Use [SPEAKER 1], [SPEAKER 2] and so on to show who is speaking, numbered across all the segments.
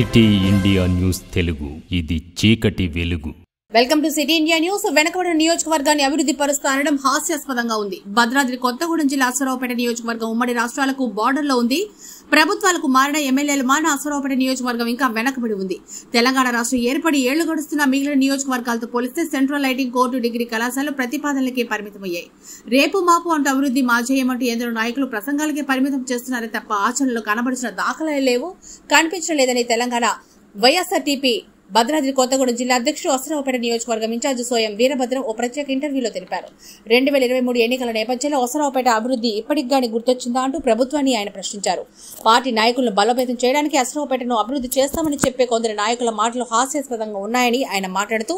[SPEAKER 1] city India news Telugu ఇది చీకటి వెలుగు
[SPEAKER 2] welcome to city India news వెనకబడిన నియోజకవర్గాన్ని అభివృద్ధి పరుస్తానడం హాస్యాస్పదంగా ఉంది భద్రాద్రి కొత్తగూడెం జిల్లా అశ్వరావుపేట నియోజకవర్గం ఉమ్మడి రాష్ట్రాలకు బార్డర్ లో ఉంది ప్రభుత్వాలకు మారిన ఎమ్మెల్యేలు మారిన అసూరావుపేట నియోజకవర్గం ఇంకా వెనకబడి ఉంది తెలంగాణ రాష్ట్రం ఏర్పడి ఏళ్లు గడుస్తున్న మిగిలిన నియోజకవర్గాలతో పోలిస్తే సెంట్రల్ లైటింగ్ కోర్టు డిగ్రీ కళాశాలలు ప్రతిపాదనలకే పరిమితమయ్యాయి రేపు మాపు అంటూ అభివృద్ధి మాజేయమంటూ ఎందరో నాయకులు ప్రసంగాలకే పరిమితం చేస్తున్నారే తప్ప ఆచరణలో కనబడుతున్న దాఖలే లేవు కనిపించలేదని తెలంగాణ వైఎస్ఆర్టీపీ భద్రాద్రి కొత్తగూడెం జిల్లా అధ్యక్షుడు అసరావుపేట నియోజకవర్గం ఇన్ఛార్జి సోయం వీరభద్రం ఓ ప్రత్యేక ఇంటర్వ్యూలో తెలిపారు రెండు వేల ఇరవై మూడు ఎన్నికల నేపథ్యంలో అసరావుపేట అభివృద్ధి ఇప్పటికి గాని గుర్తొచ్చిందా అంటూ ప్రభుత్వాన్ని ఆయన ప్రశ్నించారు పార్టీ నాయకులను బలోపేతం చేయడానికి అసరావుపేటను అభివృద్ధి చేస్తామని చెప్పే కొందరు నాయకుల మాటలు హాస్యాస్పదంగా ఉన్నాయని ఆయన మాట్లాడుతూ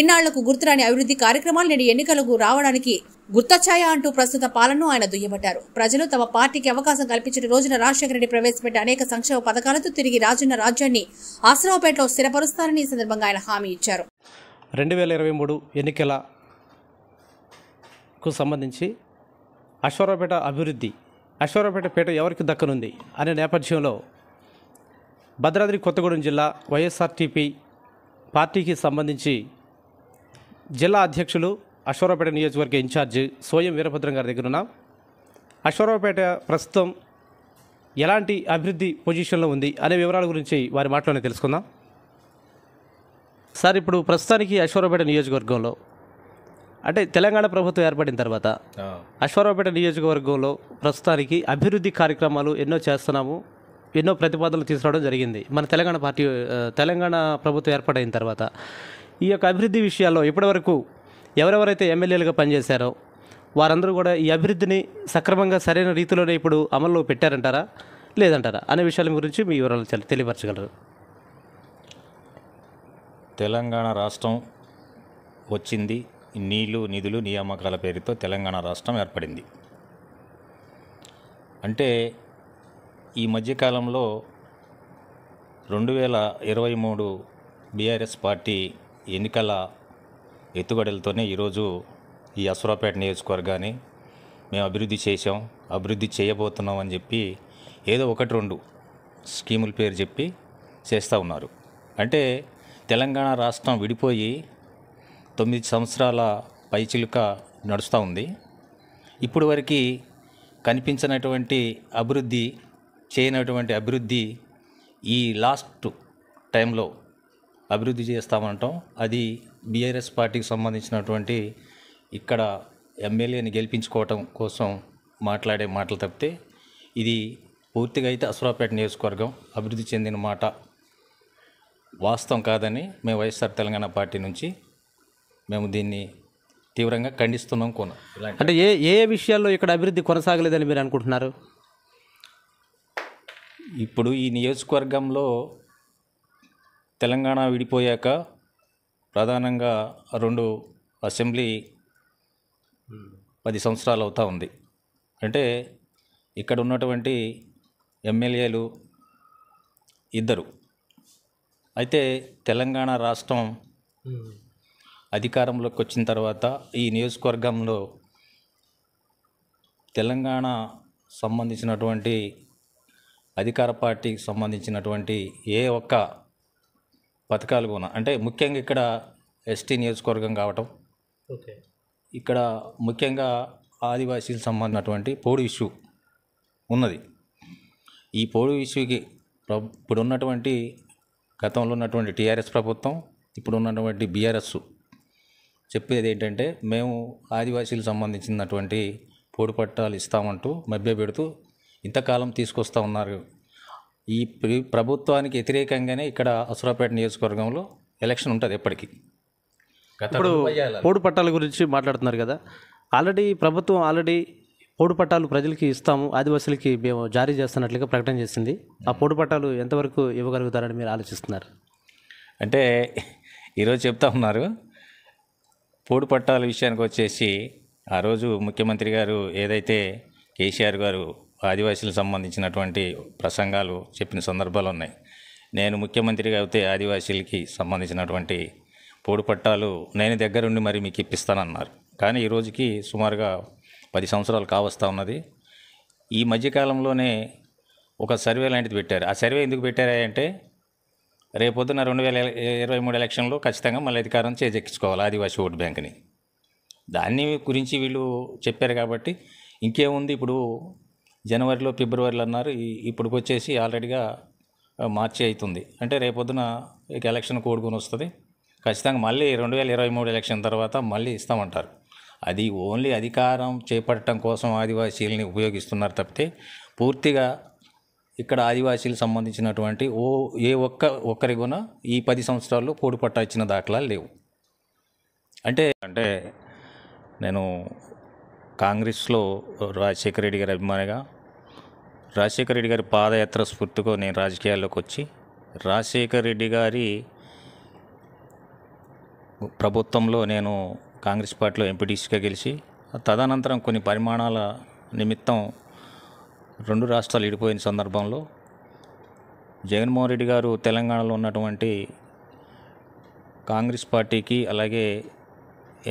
[SPEAKER 2] ఇన్నాళ్లకు గుర్తురాని అభివృద్ధి కార్యక్రమాలు నేడు ఎన్నికలకు రావడానికి గుర్తఛాయ అంటూ ప్రస్తుత పాలనను ఆయన దుయ్యబట్టారు ప్రజలు తమ పార్టీకి అవకాశం కల్పించిన రోజున రాజశేఖర రెడ్డి ప్రవేశపెట్టే అనేక సంక్షేమ పథకాలతో తిరిగి రాజున్న రాజ్యాన్ని ఆశ్రమపేటలో స్థిరపరుస్తారని ఈ సందర్భంగా ఆయన హామీ ఇచ్చారు
[SPEAKER 3] రెండు వేల ఇరవై మూడు ఎన్నికలకు సంబంధించి అశ్వరావుపేట అభివృద్ధి అశ్వరావుపేట పేట ఎవరికి దక్కనుంది అనే నేపథ్యంలో భద్రాద్రి కొత్తగూడెం జిల్లా వైఎస్ఆర్టీపీ పార్టీకి సంబంధించి జిల్లా అధ్యక్షులు అశ్వరావుపేట నియోజకవర్గ ఇన్ఛార్జ్ సోయం వీరభద్రం గారి దగ్గర ఉన్నాం అశ్వరావుపేట ప్రస్తుతం ఎలాంటి అభివృద్ధి పొజిషన్లో ఉంది అనే వివరాల గురించి వారి మాటలోనే తెలుసుకుందాం సార్ ఇప్పుడు ప్రస్తుతానికి అశ్వరావుపేట నియోజకవర్గంలో అంటే తెలంగాణ ప్రభుత్వం ఏర్పడిన తర్వాత అశ్వరావుపేట నియోజకవర్గంలో ప్రస్తుతానికి అభివృద్ధి కార్యక్రమాలు ఎన్నో చేస్తున్నాము ఎన్నో ప్రతిపాదనలు తీసుకురావడం జరిగింది మన తెలంగాణ పార్టీ తెలంగాణ ప్రభుత్వం ఏర్పడైన తర్వాత ఈ యొక్క అభివృద్ధి విషయాల్లో ఇప్పటివరకు ఎవరెవరైతే ఎమ్మెల్యేలుగా పనిచేశారో వారందరూ కూడా ఈ అభివృద్ధిని సక్రమంగా సరైన రీతిలోనే ఇప్పుడు అమల్లో పెట్టారంటారా లేదంటారా అనే విషయాల గురించి మీ వివరాలు తెలియపరచగలరు
[SPEAKER 1] తెలంగాణ రాష్ట్రం వచ్చింది నీళ్లు నిధులు నియామకాల పేరుతో తెలంగాణ రాష్ట్రం ఏర్పడింది అంటే ఈ మధ్యకాలంలో రెండు వేల ఇరవై మూడు బీఆర్ఎస్ పార్టీ ఎన్నికల ఎత్తుగడలతోనే ఈరోజు ఈ అసురాపేట నియోజకవర్గాన్ని మేము అభివృద్ధి చేసాం అభివృద్ధి చేయబోతున్నాం అని చెప్పి ఏదో ఒకటి రెండు స్కీముల పేరు చెప్పి చేస్తూ ఉన్నారు అంటే తెలంగాణ రాష్ట్రం విడిపోయి తొమ్మిది సంవత్సరాల పైచిలుక నడుస్తూ ఉంది ఇప్పుడు వరకు కనిపించినటువంటి అభివృద్ధి చేయనటువంటి అభివృద్ధి ఈ లాస్ట్ టైంలో అభివృద్ధి చేస్తామంటాం అది బీఆర్ఎస్ పార్టీకి సంబంధించినటువంటి ఇక్కడ ఎమ్మెల్యేని గెలిపించుకోవటం కోసం మాట్లాడే మాటలు తప్పితే ఇది పూర్తిగా అయితే అసురాపేట నియోజకవర్గం అభివృద్ధి చెందిన మాట వాస్తవం కాదని మేము వైఎస్ఆర్ తెలంగాణ పార్టీ నుంచి మేము దీన్ని తీవ్రంగా ఖండిస్తున్నాం కోన అంటే ఏ ఏ విషయాల్లో ఇక్కడ అభివృద్ధి కొనసాగలేదని
[SPEAKER 3] మీరు అనుకుంటున్నారు
[SPEAKER 1] ఇప్పుడు ఈ నియోజకవర్గంలో తెలంగాణ విడిపోయాక ప్రధానంగా రెండు అసెంబ్లీ పది సంవత్సరాలు అవుతూ ఉంది అంటే ఇక్కడ ఉన్నటువంటి ఎమ్మెల్యేలు ఇద్దరు అయితే తెలంగాణ రాష్ట్రం అధికారంలోకి వచ్చిన తర్వాత ఈ నియోజకవర్గంలో తెలంగాణ సంబంధించినటువంటి అధికార పార్టీకి సంబంధించినటువంటి ఏ ఒక్క పథకాలు కూడా అంటే ముఖ్యంగా ఇక్కడ ఎస్టీ నియోజకవర్గం కావటం ఓకే ఇక్కడ ముఖ్యంగా ఆదివాసీలకు సంబంధించినటువంటి పోడు ఇష్యూ ఉన్నది ఈ పోడు ఇష్యూకి ఇప్పుడు ఉన్నటువంటి గతంలో ఉన్నటువంటి టీఆర్ఎస్ ప్రభుత్వం ఇప్పుడు ఉన్నటువంటి బీఆర్ఎస్ చెప్పేది ఏంటంటే మేము ఆదివాసీలకు సంబంధించినటువంటి పోడు పట్టాలు ఇస్తామంటూ మభ్య పెడుతూ ఇంతకాలం తీసుకొస్తూ ఉన్నారు ఈ ప్రభుత్వానికి వ్యతిరేకంగానే ఇక్కడ అసురాపేట నియోజకవర్గంలో ఎలక్షన్ ఉంటుంది ఎప్పటికీ ఇప్పుడు పోడు పట్టాల గురించి మాట్లాడుతున్నారు కదా ఆల్రెడీ ప్రభుత్వం ఆల్రెడీ పోడు పట్టాలు ప్రజలకి
[SPEAKER 3] ఇస్తాము ఆదివాసులకి మేము జారీ చేస్తున్నట్లుగా ప్రకటన చేసింది ఆ పోడు పట్టాలు ఎంతవరకు ఇవ్వగలుగుతారని మీరు ఆలోచిస్తున్నారు
[SPEAKER 1] అంటే ఈరోజు చెప్తా ఉన్నారు పోడు పట్టాల విషయానికి వచ్చేసి ఆ రోజు ముఖ్యమంత్రి గారు ఏదైతే కేసీఆర్ గారు ఆదివాసీలకు సంబంధించినటువంటి ప్రసంగాలు చెప్పిన సందర్భాలు ఉన్నాయి నేను ముఖ్యమంత్రిగా అయితే ఆదివాసీలకి సంబంధించినటువంటి పోడు పట్టాలు నేను దగ్గరుండి మరి మీకు ఇప్పిస్తానన్నారు కానీ ఈ రోజుకి సుమారుగా పది సంవత్సరాలు కావస్తా ఉన్నది ఈ మధ్యకాలంలోనే ఒక సర్వే లాంటిది పెట్టారు ఆ సర్వే ఎందుకు పెట్టారా అంటే రేపొద్దున రెండు వేల ఇరవై మూడు ఎలక్షన్లో ఖచ్చితంగా మళ్ళీ అధికారం చేజెక్కించుకోవాలి ఆదివాసీ ఓటు బ్యాంక్ని దాన్ని గురించి వీళ్ళు చెప్పారు కాబట్టి ఇంకేముంది ఇప్పుడు జనవరిలో ఫిబ్రవరిలో అన్నారు ఇప్పుడు వచ్చేసి ఆల్రెడీగా మార్చి అవుతుంది అంటే రేపొద్దున ఇక ఎలక్షన్ కోడుకొని వస్తుంది ఖచ్చితంగా మళ్ళీ రెండు వేల ఇరవై మూడు ఎలక్షన్ తర్వాత మళ్ళీ ఇస్తామంటారు అది ఓన్లీ అధికారం చేపట్టడం కోసం ఆదివాసీలని ఉపయోగిస్తున్నారు తప్పితే పూర్తిగా ఇక్కడ ఆదివాసీలకు సంబంధించినటువంటి ఓ ఏ ఒక్క ఒక్కరి గుణ ఈ పది సంవత్సరాల్లో పోడుపట్ట ఇచ్చిన దాఖలాలు లేవు అంటే అంటే నేను కాంగ్రెస్లో రాజశేఖర రెడ్డి గారి అభిమానిగా రాజశేఖర రెడ్డి గారి పాదయాత్ర స్ఫూర్తితో నేను రాజకీయాల్లోకి వచ్చి రాజశేఖర రెడ్డి గారి ప్రభుత్వంలో నేను కాంగ్రెస్ పార్టీలో ఎంపీటీసీగా గెలిచి తదనంతరం కొన్ని పరిమాణాల నిమిత్తం రెండు రాష్ట్రాలు విడిపోయిన సందర్భంలో జగన్మోహన్ రెడ్డి గారు తెలంగాణలో ఉన్నటువంటి కాంగ్రెస్ పార్టీకి అలాగే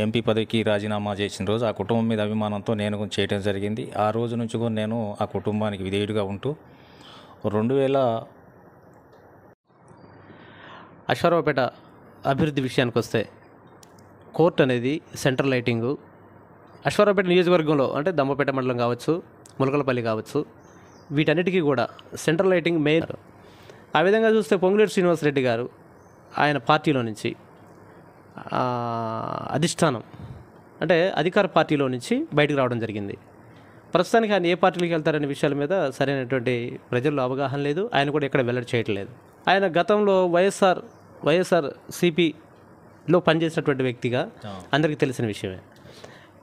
[SPEAKER 1] ఎంపీ పదవికి రాజీనామా చేసిన రోజు ఆ కుటుంబం మీద అభిమానంతో నేను చేయడం జరిగింది ఆ రోజు నుంచి కూడా నేను ఆ కుటుంబానికి విధేయుడిగా ఉంటూ రెండు వేల అశ్వరావుపేట అభివృద్ధి విషయానికి వస్తే కోర్ట్
[SPEAKER 3] అనేది సెంట్రల్ లైటింగు అశ్వరావుపేట నియోజకవర్గంలో అంటే దమ్మపేట మండలం కావచ్చు ములకలపల్లి కావచ్చు వీటన్నిటికీ కూడా సెంట్రల్ లైటింగ్ మెయిన్ ఆ విధంగా చూస్తే పొంగులేరు శ్రీనివాసరెడ్డి గారు ఆయన పార్టీలో నుంచి అధిష్టానం అంటే అధికార పార్టీలో నుంచి బయటకు రావడం జరిగింది ప్రస్తుతానికి ఆయన ఏ పార్టీలకు వెళ్తారనే విషయాల మీద సరైనటువంటి ప్రజల్లో అవగాహన లేదు ఆయన కూడా ఎక్కడ వెల్లడి చేయట్లేదు ఆయన గతంలో వైఎస్ఆర్ వైఎస్ఆర్ సిపిలో పనిచేసినటువంటి వ్యక్తిగా అందరికీ తెలిసిన విషయమే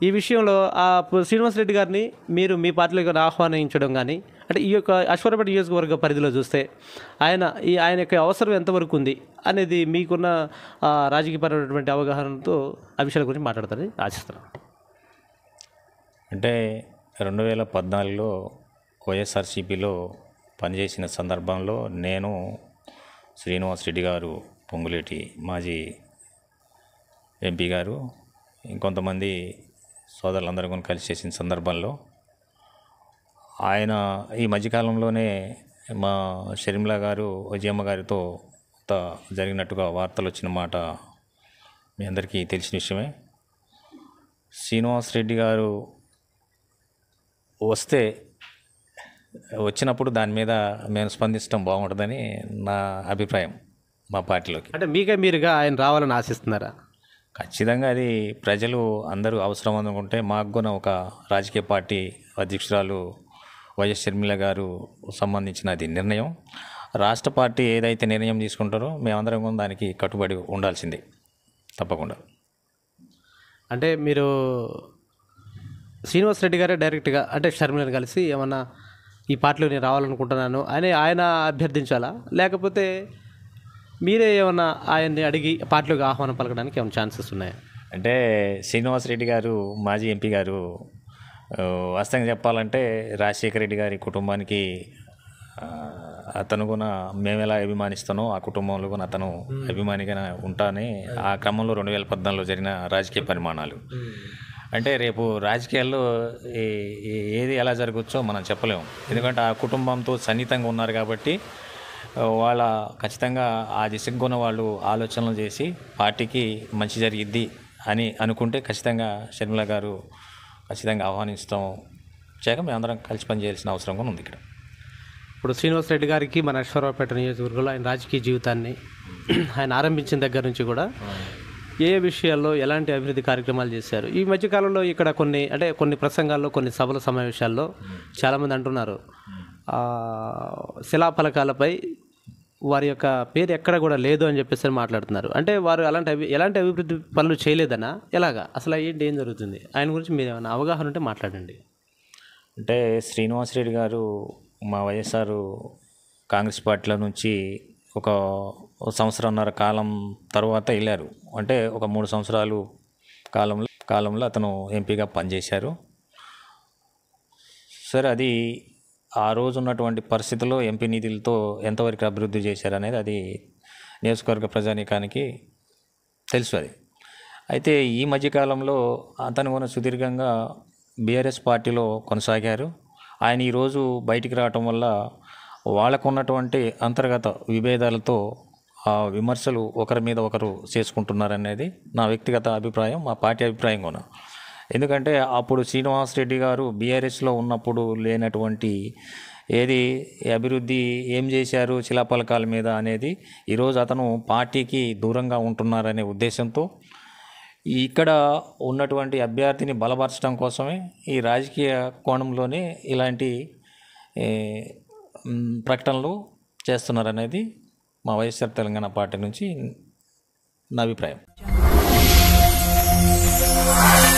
[SPEAKER 3] ఈ విషయంలో ఆ శ్రీనివాస్ రెడ్డి గారిని మీరు మీ పార్టీలో ఆహ్వానించడం కానీ అంటే ఈ యొక్క అశ్వరపేట నియోజకవర్గ పరిధిలో చూస్తే ఆయన ఈ ఆయన యొక్క అవసరం ఎంతవరకు ఉంది అనేది మీకున్న రాజకీయపరమైనటువంటి అవగాహనతో ఆ విషయాల
[SPEAKER 1] గురించి మాట్లాడతారని ఆశిస్తున్నాను అంటే రెండు వేల పద్నాలుగులో వైఎస్ఆర్సీపీలో పనిచేసిన సందర్భంలో నేను శ్రీనివాస్ రెడ్డి గారు పొంగులేటి మాజీ ఎంపీ గారు ఇంకొంతమంది సోదరులందరూ కూడా కలిసి చేసిన సందర్భంలో ఆయన ఈ మధ్యకాలంలోనే మా షర్మిలా గారు విజయమ్మ గారితో జరిగినట్టుగా వార్తలు వచ్చిన మాట మీ అందరికీ తెలిసిన విషయమే శ్రీనివాస్ రెడ్డి గారు వస్తే వచ్చినప్పుడు దాని మీద మేము స్పందించడం బాగుంటుందని నా అభిప్రాయం మా పార్టీలోకి అంటే మీకే మీరుగా ఆయన రావాలని ఆశిస్తున్నారా ఖచ్చితంగా అది ప్రజలు అందరూ అవసరం అనుకుంటే మాకు కూడా ఒక రాజకీయ పార్టీ అధ్యక్షురాలు వైఎస్ షర్మిల గారు సంబంధించిన అది నిర్ణయం రాష్ట్ర పార్టీ ఏదైతే నిర్ణయం తీసుకుంటారో మేమందరం కూడా దానికి కట్టుబడి ఉండాల్సిందే తప్పకుండా
[SPEAKER 3] అంటే మీరు శ్రీనివాస్ రెడ్డి గారే డైరెక్ట్గా అంటే షర్మిలను కలిసి ఏమన్నా ఈ పార్టీలో నేను రావాలనుకుంటున్నాను అని ఆయన అభ్యర్థించాలా లేకపోతే మీరే ఏమన్నా ఆయన్ని అడిగి పార్టీలోకి ఆహ్వానం పలకడానికి ఏమైనా ఛాన్సెస్ ఉన్నాయా అంటే
[SPEAKER 1] శ్రీనివాస్ రెడ్డి గారు మాజీ ఎంపీ గారు వాస్తవంగా చెప్పాలంటే రాజశేఖర రెడ్డి గారి కుటుంబానికి అతను కూడా మేము ఎలా అభిమానిస్తానో ఆ కుటుంబంలో కూడా అతను అభిమానిగా ఉంటాను ఆ క్రమంలో రెండు వేల పద్నాలుగులో జరిగిన రాజకీయ పరిమాణాలు అంటే రేపు రాజకీయాల్లో ఏది ఎలా జరగచ్చో మనం చెప్పలేము ఎందుకంటే ఆ కుటుంబంతో సన్నిహితంగా ఉన్నారు కాబట్టి వాళ్ళ ఖచ్చితంగా ఆ దిశకు ఉన్న వాళ్ళు ఆలోచనలు చేసి పార్టీకి మంచి జరిగిద్ది అని అనుకుంటే ఖచ్చితంగా షర్మిల గారు ఖచ్చితంగా ఆహ్వానిస్తాం చేయక మేమందరం కలిసి పనిచేయాల్సిన అవసరం కూడా ఉంది ఇక్కడ ఇప్పుడు శ్రీనివాస్ రెడ్డి గారికి మన అశ్వరావుపేట నియోజకవర్గంలో ఆయన రాజకీయ
[SPEAKER 3] జీవితాన్ని ఆయన ఆరంభించిన దగ్గర నుంచి కూడా ఏ విషయాల్లో ఎలాంటి అభివృద్ధి కార్యక్రమాలు చేశారు ఈ మధ్యకాలంలో ఇక్కడ కొన్ని అంటే కొన్ని ప్రసంగాల్లో కొన్ని సభల సమావేశాల్లో చాలామంది అంటున్నారు శిలా ఫలకాలపై వారి యొక్క పేరు ఎక్కడ కూడా లేదు అని చెప్పేసి మాట్లాడుతున్నారు అంటే వారు అలాంటి అభి ఎలాంటి అభివృద్ధి పనులు చేయలేదనా ఎలాగా అసలు ఏంటి ఏం జరుగుతుంది ఆయన గురించి మీరు ఏమైనా అవగాహన ఉంటే మాట్లాడండి
[SPEAKER 1] అంటే శ్రీనివాసరెడ్డి గారు మా వైఎస్ఆర్ కాంగ్రెస్ పార్టీలో నుంచి ఒక సంవత్సరంన్నర కాలం తర్వాత వెళ్ళారు అంటే ఒక మూడు సంవత్సరాలు కాలంలో కాలంలో అతను ఎంపీగా పనిచేశారు సరే అది ఆ రోజు ఉన్నటువంటి పరిస్థితుల్లో ఎంపీ నిధులతో ఎంతవరకు అభివృద్ధి చేశారు అనేది అది నియోజకవర్గ ప్రజానీకానికి తెలుసు అది అయితే ఈ మధ్యకాలంలో అతను కూడా సుదీర్ఘంగా బీఆర్ఎస్ పార్టీలో కొనసాగారు ఆయన ఈరోజు బయటికి రావటం వల్ల వాళ్ళకున్నటువంటి అంతర్గత విభేదాలతో ఆ విమర్శలు ఒకరి మీద ఒకరు చేసుకుంటున్నారనేది నా వ్యక్తిగత అభిప్రాయం మా పార్టీ అభిప్రాయం కూడా ఎందుకంటే అప్పుడు శ్రీనివాస్ రెడ్డి గారు బీఆర్ఎస్లో ఉన్నప్పుడు లేనటువంటి ఏది అభివృద్ధి ఏం చేశారు శిలాపలకాల మీద అనేది ఈరోజు అతను పార్టీకి దూరంగా ఉంటున్నారనే ఉద్దేశంతో ఇక్కడ ఉన్నటువంటి అభ్యర్థిని బలపరచడం కోసమే ఈ రాజకీయ కోణంలోనే ఇలాంటి ప్రకటనలు చేస్తున్నారనేది మా వైఎస్ఆర్ తెలంగాణ పార్టీ నుంచి నా
[SPEAKER 2] అభిప్రాయం